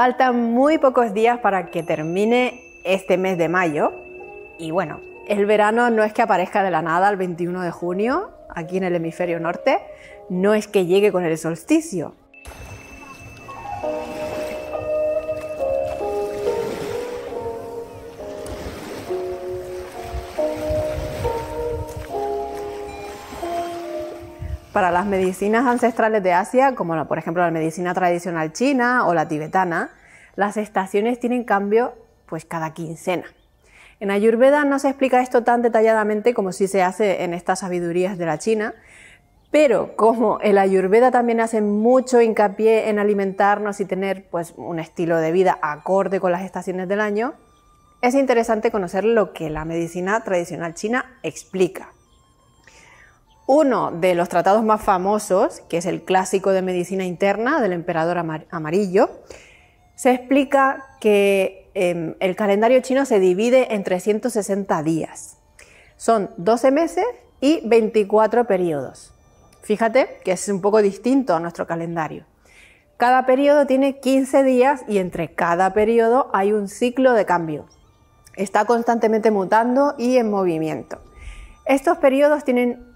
Faltan muy pocos días para que termine este mes de mayo y bueno, el verano no es que aparezca de la nada el 21 de junio aquí en el hemisferio norte, no es que llegue con el solsticio, para las medicinas ancestrales de Asia, como la, por ejemplo la medicina tradicional china o la tibetana, las estaciones tienen cambio pues cada quincena. En Ayurveda no se explica esto tan detalladamente como si se hace en estas sabidurías de la China, pero como el Ayurveda también hace mucho hincapié en alimentarnos y tener pues un estilo de vida acorde con las estaciones del año, es interesante conocer lo que la medicina tradicional china explica. Uno de los tratados más famosos, que es el clásico de medicina interna del emperador amarillo, se explica que em, el calendario chino se divide en 360 días. Son 12 meses y 24 periodos. Fíjate que es un poco distinto a nuestro calendario. Cada periodo tiene 15 días y entre cada periodo hay un ciclo de cambio. Está constantemente mutando y en movimiento. Estos periodos tienen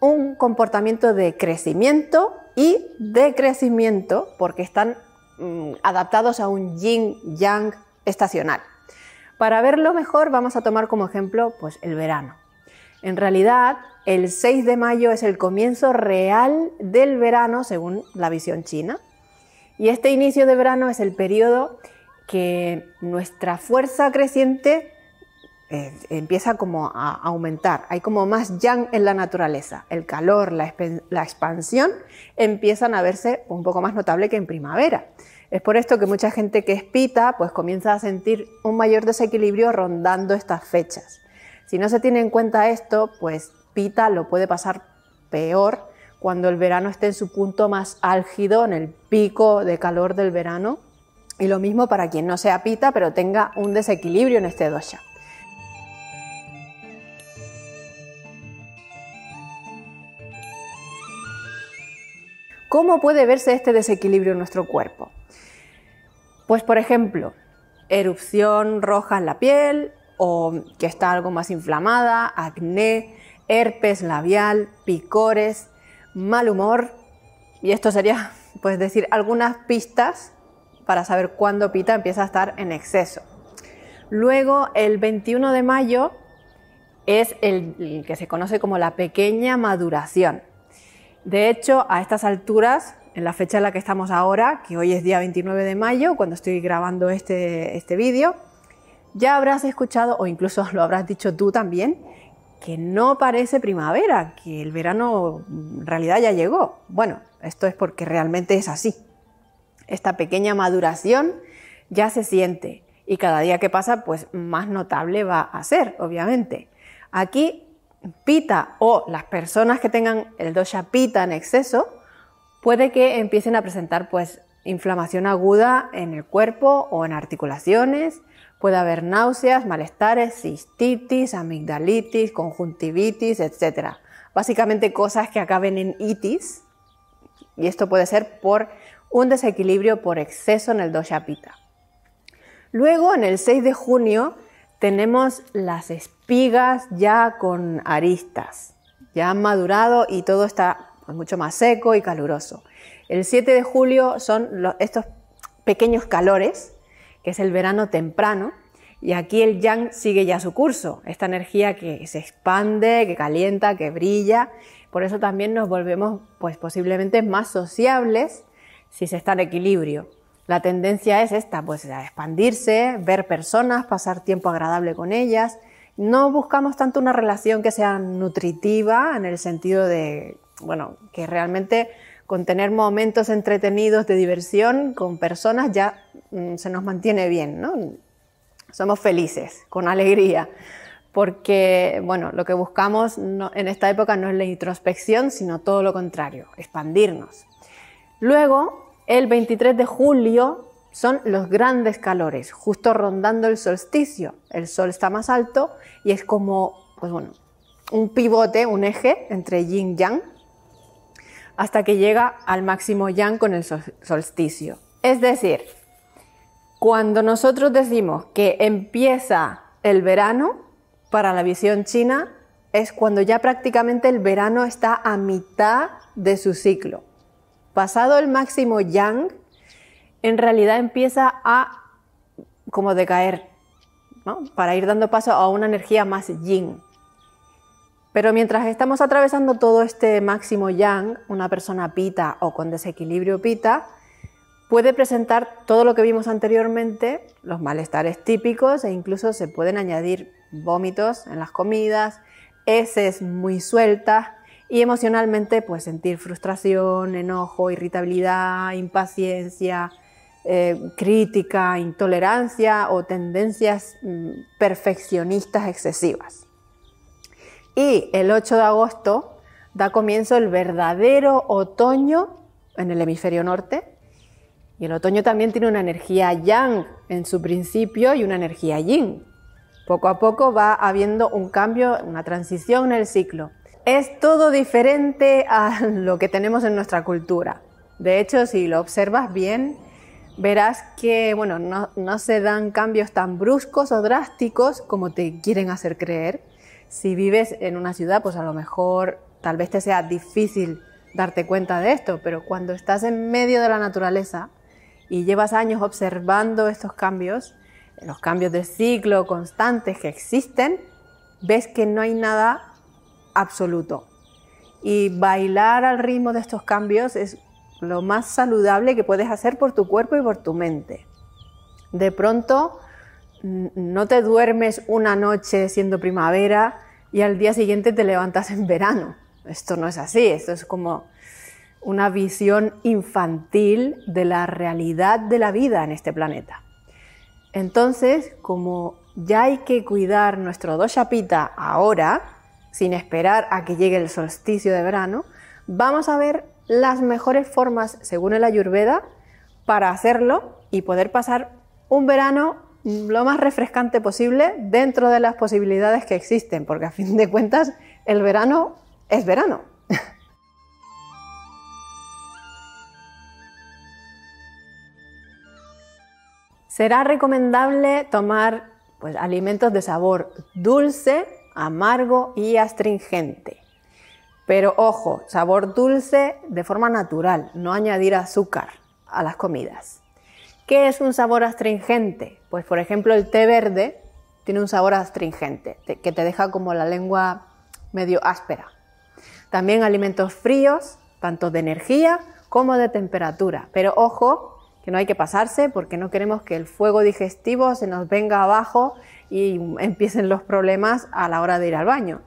un comportamiento de crecimiento y decrecimiento porque están mm, adaptados a un yin-yang estacional. Para verlo mejor vamos a tomar como ejemplo pues, el verano. En realidad, el 6 de mayo es el comienzo real del verano según la visión china. Y este inicio de verano es el periodo que nuestra fuerza creciente eh, empieza como a aumentar, hay como más yang en la naturaleza, el calor, la, expansión empiezan a verse un poco más notable que en primavera. Es por esto que mucha gente que es pita pues comienza a sentir un mayor desequilibrio rondando estas fechas. Si no se tiene en cuenta esto, pues pita lo puede pasar peor cuando el verano esté en su punto más álgido, en el pico de calor del verano. Y lo mismo para quien no sea pita, pero tenga un desequilibrio en este dosha. ¿Cómo puede verse este desequilibrio en nuestro cuerpo? Pues por ejemplo, erupción roja en la piel o que está algo más inflamada, acné, herpes labial, picores, mal humor. Y esto sería, pues decir, algunas pistas para saber cuándo Pita empieza a estar en exceso. Luego, el 21 de mayo es el, que se conoce como la pequeña maduración. De hecho, a estas alturas, en la fecha en la que estamos ahora, que hoy es día 29 de mayo, cuando estoy grabando este, este vídeo, ya habrás escuchado, o incluso lo habrás dicho tú también, que no parece primavera, que el verano en realidad ya llegó. Bueno, esto es porque realmente es así. Esta pequeña maduración ya se siente y cada día que pasa, pues más notable va a ser, obviamente. Aquí pita o las personas que tengan el dosha pita en exceso, puede que empiecen a presentar pues inflamación aguda en el cuerpo o en articulaciones, puede haber náuseas, malestares, cistitis, amigdalitis, conjuntivitis, etc. Básicamente cosas que acaben en itis y esto puede ser por un desequilibrio por exceso en el dosha pita. Luego, en el 6 de junio, tenemos las espigas ya con aristas, ya han madurado y todo está mucho más seco y caluroso. El 7 de julio son estos pequeños calores, que es el verano temprano, y aquí el yang sigue ya su curso, esta energía que se expande, que calienta, que brilla, por eso también nos volvemos pues posiblemente más sociables si se está en equilibrio. La tendencia es esta, pues a expandirse, ver personas, pasar tiempo agradable con ellas. No buscamos tanto una relación que sea nutritiva en el sentido de, bueno, que realmente con tener momentos entretenidos de diversión con personas ya mm, se nos mantiene bien, ¿no? Somos felices, con alegría, porque, bueno, lo que buscamos en esta época no es la introspección, sino todo lo contrario, expandirnos. Luego, el 23 de julio son los grandes calores, justo rondando el solsticio. El sol está más alto y es como, pues bueno, un pivote, un eje entre yin yang, hasta que llega al máximo yang con el solsticio. Es decir, cuando nosotros decimos que empieza el verano, para la visión china, es cuando ya prácticamente el verano está a mitad de su ciclo pasado el máximo yang, en realidad empieza a como decaer, para ir dando paso a una energía más yin. Pero mientras estamos atravesando todo este máximo yang, una persona pita o con desequilibrio pita, puede presentar todo lo que vimos anteriormente, los malestares típicos e incluso se pueden añadir vómitos en las comidas, heces muy sueltas, y emocionalmente, pues sentir frustración, enojo, irritabilidad, impaciencia, eh, crítica, intolerancia o tendencias mm, perfeccionistas excesivas. Y el 8 de agosto da comienzo el verdadero otoño en el hemisferio norte. Y el otoño también tiene una energía yang en su principio y una energía yin. Poco a poco va habiendo un cambio, una transición en el ciclo es todo diferente a lo que tenemos en nuestra cultura. De hecho, si lo observas bien, verás que bueno, no, no, se dan cambios tan bruscos o drásticos como te quieren hacer creer. Si vives en una ciudad, pues a lo mejor tal vez te sea difícil darte cuenta de esto, pero cuando estás en medio de la naturaleza y llevas años observando estos cambios, los cambios de ciclo constantes que existen, ves que no hay nada absoluto. Y bailar al ritmo de estos cambios es lo más saludable que puedes hacer por tu cuerpo y por tu mente. De pronto, no te duermes una noche siendo primavera y al día siguiente te levantas en verano. Esto no es así, esto es como una visión infantil de la realidad de la vida en este planeta. Entonces, como ya hay que cuidar nuestro chapitas ahora, sin esperar a que llegue el solsticio de verano, vamos a ver las mejores formas, según el Ayurveda, para hacerlo y poder pasar un verano lo más refrescante posible dentro de las posibilidades que existen, porque a fin de cuentas el verano es verano. Será recomendable tomar pues, alimentos de sabor dulce amargo y astringente. Pero ojo, sabor dulce de forma natural, no añadir azúcar a las comidas. ¿Qué es un sabor astringente? Pues por ejemplo el té verde tiene un sabor astringente, que te deja como la lengua medio áspera. También alimentos fríos, tanto de energía como de temperatura. Pero ojo, que no hay que pasarse porque no queremos que el fuego digestivo se nos venga abajo y empiecen los problemas a la hora de ir al baño.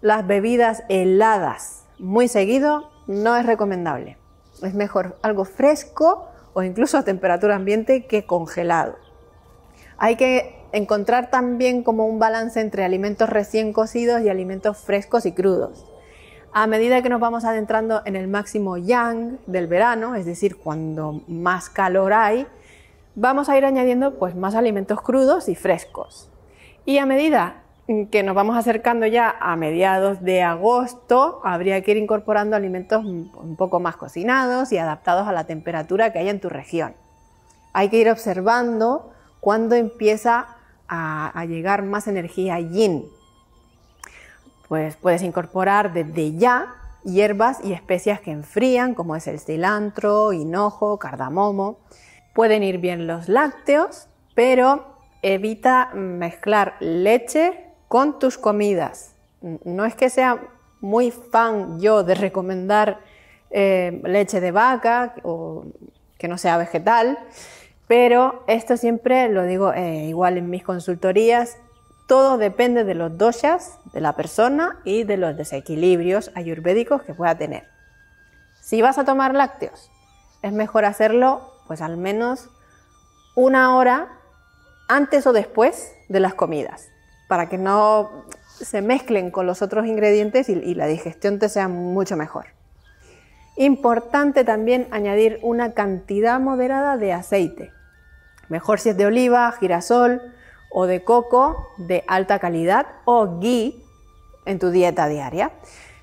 Las bebidas heladas muy seguido no es recomendable. Es mejor algo fresco o incluso a temperatura ambiente que congelado. Hay que encontrar también como un balance entre alimentos recién cocidos y alimentos frescos y crudos. A medida que nos vamos adentrando en el máximo yang del verano, es decir, cuando más calor hay, vamos a ir añadiendo pues, más alimentos crudos y frescos. Y a medida que nos vamos acercando ya a mediados de agosto, habría que ir incorporando alimentos un poco más cocinados y adaptados a la temperatura que hay en tu región. Hay que ir observando cuándo empieza a, a llegar más energía yin. Pues puedes incorporar desde ya hierbas y especias que enfrían, como es el cilantro, hinojo, cardamomo Pueden ir bien los lácteos, pero evita mezclar leche con tus comidas. No es que sea muy fan yo de recomendar eh, leche de vaca o que no sea vegetal, pero esto siempre lo digo eh, igual en mis consultorías, todo depende de los doshas de la persona y de los desequilibrios ayurvédicos que pueda tener. Si vas a tomar lácteos, es mejor hacerlo pues al menos una hora antes o después de las comidas, para que no se mezclen con los otros ingredientes y, la digestión te sea mucho mejor. Importante también añadir una cantidad moderada de aceite, mejor si es de oliva, girasol o de coco de alta calidad o ghee en tu dieta diaria.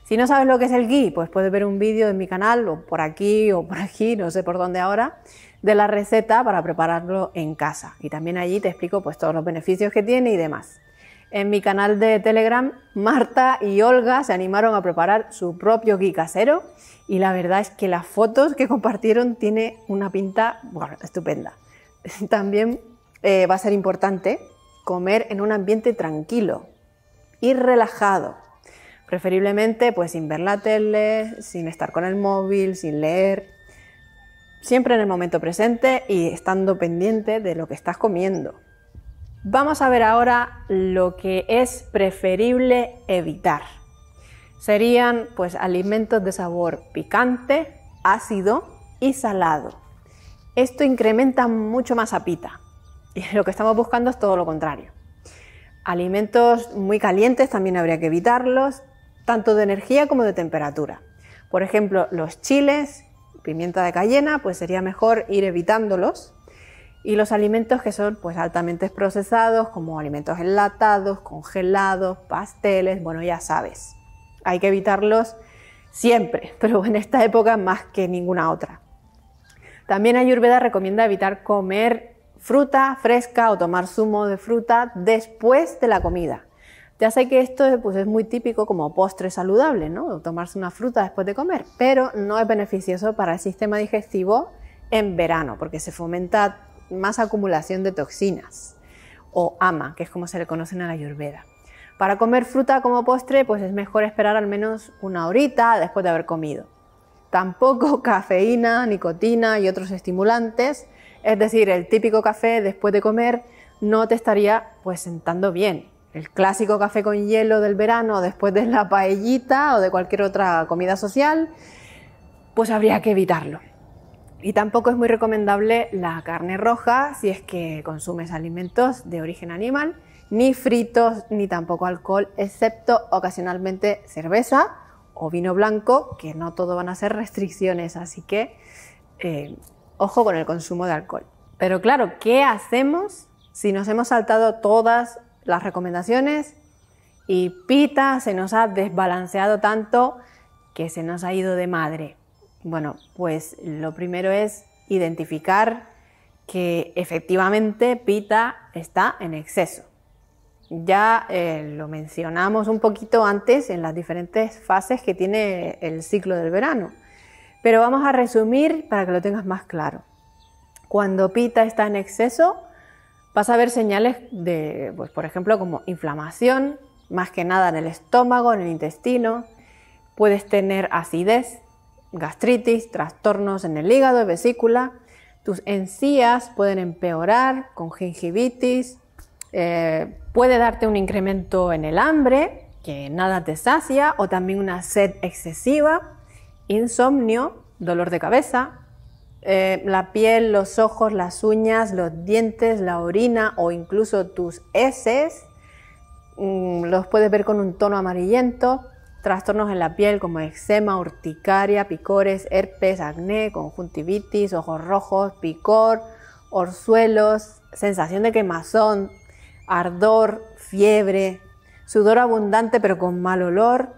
Si no sabes lo que es el gui, pues puedes ver un vídeo en mi canal o por aquí o por aquí, no sé por dónde ahora, de la receta para prepararlo en casa. Y también allí te explico pues todos los beneficios que tiene y demás. En mi canal de Telegram, Marta y Olga se animaron a preparar su propio gui casero y la verdad es que las fotos que compartieron tiene una pinta, estupenda. También eh, va a ser importante comer en un ambiente tranquilo y relajado Preferiblemente pues sin ver la tele, sin estar con el móvil, sin leer. Siempre en el momento presente y estando pendiente de lo que estás comiendo. Vamos a ver ahora lo que es preferible evitar. Serían pues alimentos de sabor picante, ácido y salado. Esto incrementa mucho más a pita y lo que estamos buscando es todo lo contrario. Alimentos muy calientes también habría que evitarlos, tanto de energía como de temperatura. Por ejemplo, los chiles, pimienta de cayena, pues sería mejor ir evitándolos. Y los alimentos que son pues altamente procesados, como alimentos enlatados, congelados, pasteles, bueno, ya sabes. Hay que evitarlos siempre, pero en esta época más que ninguna otra. También Ayurveda recomienda evitar comer fruta fresca o tomar zumo de fruta después de la comida. Ya sé que esto pues, es muy típico como postre saludable, ¿no? Tomarse una fruta después de comer, pero no es beneficioso para el sistema digestivo en verano, porque se fomenta más acumulación de toxinas, o ama, que es como se le conoce en la ayurveda. Para comer fruta como postre, pues es mejor esperar al menos una horita después de haber comido. Tampoco cafeína, nicotina y otros estimulantes, es decir, el típico café después de comer no te estaría pues sentando bien el clásico café con hielo del verano después de la paellita o de cualquier otra comida social, pues habría que evitarlo. Y tampoco es muy recomendable la carne roja si es que consumes alimentos de origen animal, ni fritos, ni tampoco alcohol, excepto ocasionalmente cerveza o vino blanco, que no todo van a ser restricciones, así que eh, ojo con el consumo de alcohol. Pero claro, ¿qué hacemos si nos hemos saltado todas las recomendaciones y Pita se nos ha desbalanceado tanto que se nos ha ido de madre. Bueno, pues lo primero es identificar que efectivamente Pita está en exceso. Ya eh, lo mencionamos un poquito antes en las diferentes fases que tiene el ciclo del verano, pero vamos a resumir para que lo tengas más claro. Cuando Pita está en exceso, vas a ver señales de, pues, por ejemplo, como inflamación, más que nada en el estómago, en el intestino. Puedes tener acidez, gastritis, trastornos en el hígado y vesícula. Tus encías pueden empeorar con gingivitis. Eh, puede darte un incremento en el hambre, que nada te sacia, o también una sed excesiva, insomnio, dolor de cabeza, eh, la piel, los ojos, las uñas, los dientes, la orina o incluso tus heces. Mm, los puedes ver con un tono amarillento. Trastornos en la piel como eczema, urticaria, picores, herpes, acné, conjuntivitis, ojos rojos, picor, orzuelos, sensación de quemazón, ardor, fiebre, sudor abundante pero con mal olor.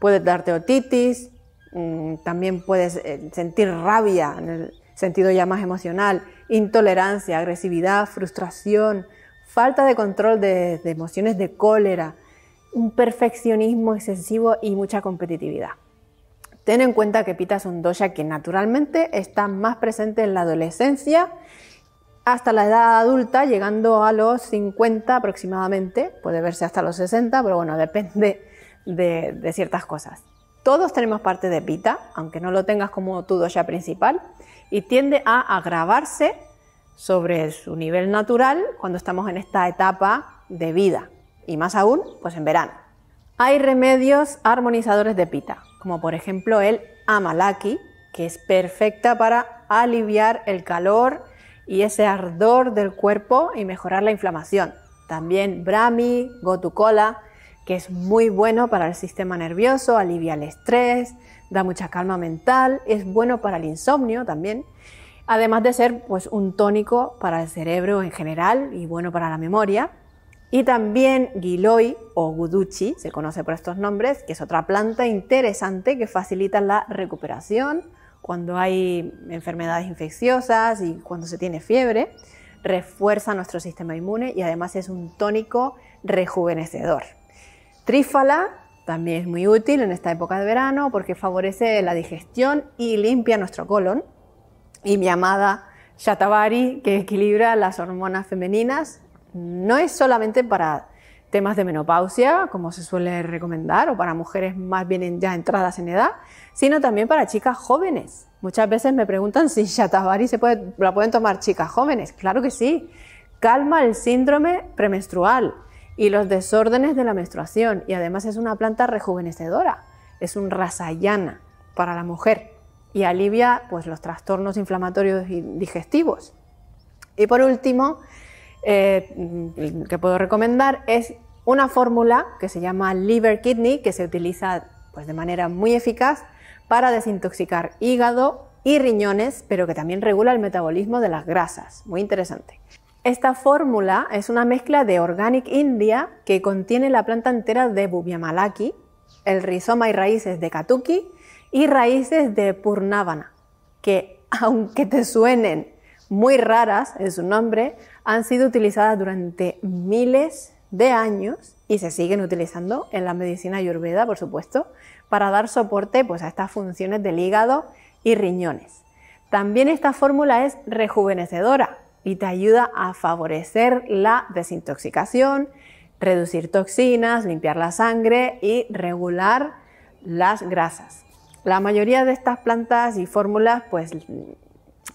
Puedes darte otitis, mm, también puedes eh, sentir rabia en el, sentido ya más emocional, intolerancia, agresividad, frustración, falta de control de, emociones de cólera, un perfeccionismo excesivo y mucha competitividad. Ten en cuenta que Pita es un dosha que naturalmente está más presente en la adolescencia hasta la edad adulta, llegando a los 50 aproximadamente, puede verse hasta los 60, pero bueno, depende de, ciertas cosas. Todos tenemos parte de Pita, aunque no lo tengas como tu dosha principal, y tiende a agravarse sobre su nivel natural cuando estamos en esta etapa de vida y más aún pues en verano. Hay remedios armonizadores de pita, como por ejemplo el amalaki, que es perfecta para aliviar el calor y ese ardor del cuerpo y mejorar la inflamación. También gotu Cola, que es muy bueno para el sistema nervioso, alivia el estrés, da mucha calma mental, es bueno para el insomnio también, además de ser pues, un tónico para el cerebro en general y bueno para la memoria. Y también Giloy o Guduchi, se conoce por estos nombres, que es otra planta interesante que facilita la recuperación cuando hay enfermedades infecciosas y cuando se tiene fiebre. Refuerza nuestro sistema inmune y además es un tónico rejuvenecedor. Trífala también es muy útil en esta época de verano porque favorece la digestión y limpia nuestro colon. Y mi amada Shatavari, que equilibra las hormonas femeninas, no es solamente para temas de menopausia, como se suele recomendar, o para mujeres más bien ya entradas en edad, sino también para chicas jóvenes. Muchas veces me preguntan si Shatavari se puede, la pueden tomar chicas jóvenes. Claro que sí. Calma el síndrome premenstrual y los desórdenes de la menstruación. Y además es una planta rejuvenecedora, es un rasayana para la mujer y alivia pues, los trastornos inflamatorios y digestivos. Y por último, eh, que puedo recomendar es una fórmula que se llama Liver Kidney, que se utiliza pues, de manera muy eficaz para desintoxicar hígado y riñones, pero que también regula el metabolismo de las grasas. Muy interesante. Esta fórmula es una mezcla de Organic India que contiene la planta entera de Bubia el rizoma y raíces de Katuki y raíces de Purnavana, que aunque te suenen muy raras en su nombre, han sido utilizadas durante miles de años y se siguen utilizando en la medicina ayurveda, por supuesto, para dar soporte pues, a estas funciones del hígado y riñones. También esta fórmula es rejuvenecedora, y te ayuda a favorecer la desintoxicación, reducir toxinas, limpiar la sangre y regular las grasas. La mayoría de estas plantas y fórmulas pues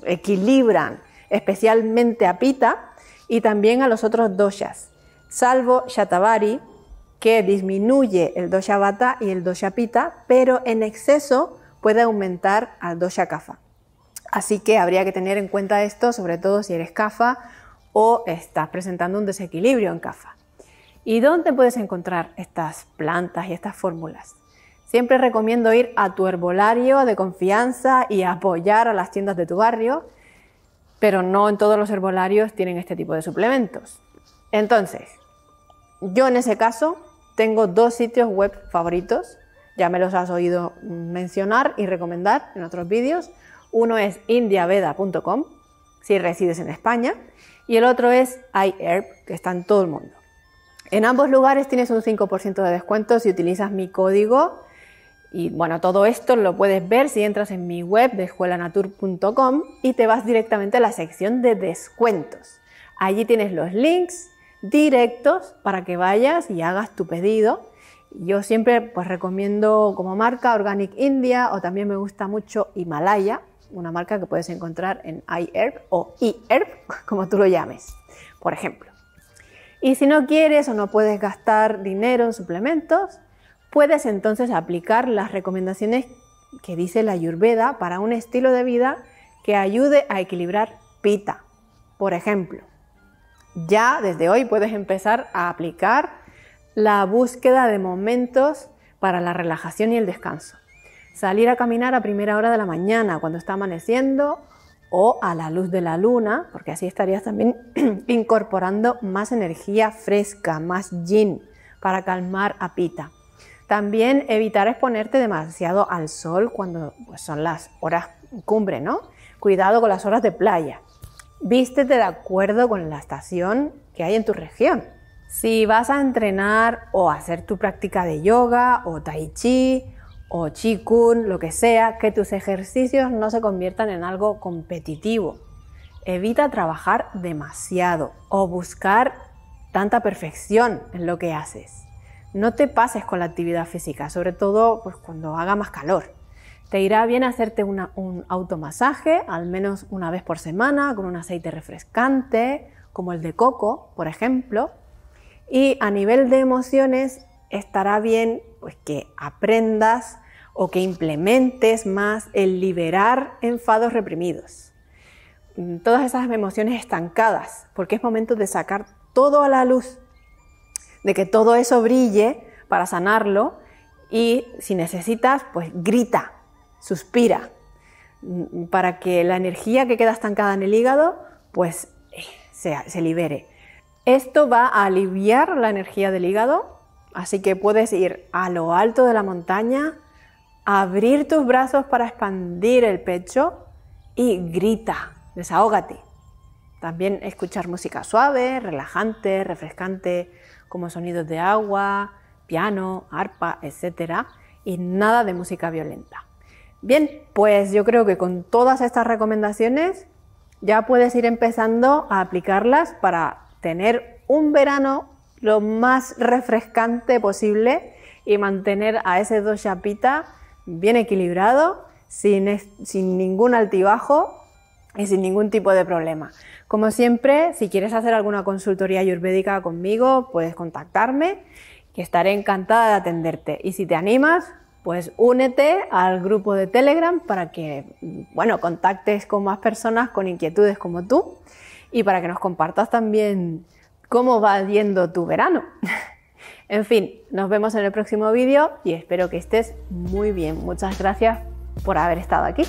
equilibran especialmente a Pita y también a los otros doshas, salvo Shatavari que disminuye el dosha Vata y el dosha Pita, pero en exceso puede aumentar al dosha Kapha. Así que habría que tener en cuenta esto, sobre todo si eres CAFA o estás presentando un desequilibrio en CAFA. ¿Y dónde puedes encontrar estas plantas y estas fórmulas? Siempre recomiendo ir a tu herbolario de confianza y apoyar a las tiendas de tu barrio, pero no en todos los herbolarios tienen este tipo de suplementos. Entonces, yo en ese caso tengo dos sitios web favoritos, ya me los has oído mencionar y recomendar en otros vídeos. Uno es indiaveda.com, si resides en España, y el otro es iHerb, que está en todo el mundo. En ambos lugares tienes un 5% de descuento si utilizas mi código. Y bueno, todo esto lo puedes ver si entras en mi web de escuelanatur.com y te vas directamente a la sección de descuentos. Allí tienes los links directos para que vayas y hagas tu pedido. Yo siempre pues recomiendo como marca Organic India o también me gusta mucho Himalaya, una marca que puedes encontrar en iHerb o iHerb, como tú lo llames, por ejemplo. Y si no quieres o no puedes gastar dinero en suplementos, puedes entonces aplicar las recomendaciones que dice la Ayurveda para un estilo de vida que ayude a equilibrar pita. Por ejemplo, ya desde hoy puedes empezar a aplicar la búsqueda de momentos para la relajación y el descanso. Salir a caminar a primera hora de la mañana, cuando está amaneciendo, o a la luz de la luna, porque así estarías también incorporando más energía fresca, más yin, para calmar a Pita. También evitar exponerte demasiado al sol cuando pues, son las horas cumbre, ¿no? Cuidado con las horas de playa. Vístete de acuerdo con la estación que hay en tu región. Si vas a entrenar o hacer tu práctica de yoga o tai chi, o chikun, lo que sea, que tus ejercicios no se conviertan en algo competitivo. Evita trabajar demasiado o buscar tanta perfección en lo que haces. No te pases con la actividad física, sobre todo pues, cuando haga más calor. Te irá bien hacerte un automasaje al menos una vez por semana con un aceite refrescante, como el de coco, por ejemplo. Y a nivel de emociones, estará bien pues que aprendas o que implementes más el liberar enfados reprimidos, mm, todas esas emociones estancadas, porque es momento de sacar todo a la luz, de que todo eso brille para sanarlo y si necesitas, pues grita, suspira, mm, para que la energía que queda estancada en el hígado, pues eh, se, se libere. Esto va a aliviar la energía del hígado Así que puedes ir a lo alto de la montaña, abrir tus brazos para expandir el pecho y grita, desahógate. También escuchar música suave, relajante, refrescante, como sonidos de agua, piano, arpa, etc. Y nada de música violenta. Bien, pues yo creo que con todas estas recomendaciones ya puedes ir empezando a aplicarlas para tener un verano lo más refrescante posible y mantener a ese dos chapita bien equilibrado, sin, ningún altibajo y sin ningún tipo de problema. Como siempre, si quieres hacer alguna consultoría ayurvédica conmigo, puedes contactarme, que estaré encantada de atenderte. Y si te animas, pues únete al grupo de Telegram para que, bueno, contactes con más personas con inquietudes como tú y para que nos compartas también cómo va yendo tu verano. en fin, nos vemos en el próximo vídeo y espero que estés muy bien. Muchas gracias por haber estado aquí.